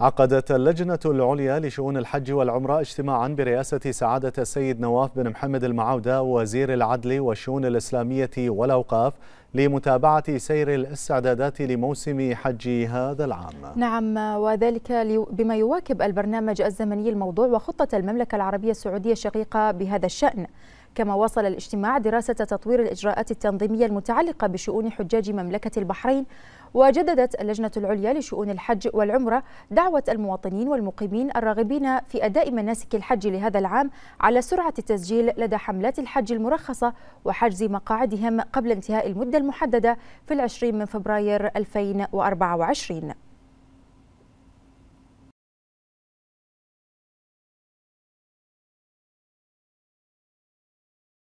عقدت اللجنة العليا لشؤون الحج والعمرة اجتماعا برئاسة سعادة السيد نواف بن محمد المعودة وزير العدل والشؤون الإسلامية والأوقاف لمتابعة سير الاستعدادات لموسم حج هذا العام نعم وذلك بما يواكب البرنامج الزمني الموضوع وخطة المملكة العربية السعودية الشقيقة بهذا الشأن كما واصل الاجتماع دراسة تطوير الإجراءات التنظيمية المتعلقة بشؤون حجاج مملكة البحرين وجددت اللجنة العليا لشؤون الحج والعمرة دعوة المواطنين والمقيمين الراغبين في أداء مناسك الحج لهذا العام على سرعة التسجيل لدى حملات الحج المرخصة وحجز مقاعدهم قبل انتهاء المدة المحددة في العشرين من فبراير 2024